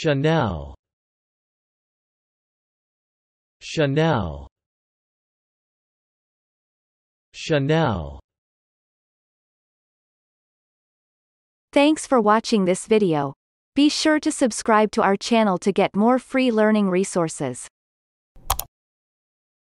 Chanel Chanel Chanel Thanks for watching this video. Be sure to subscribe to our channel to get more free learning resources.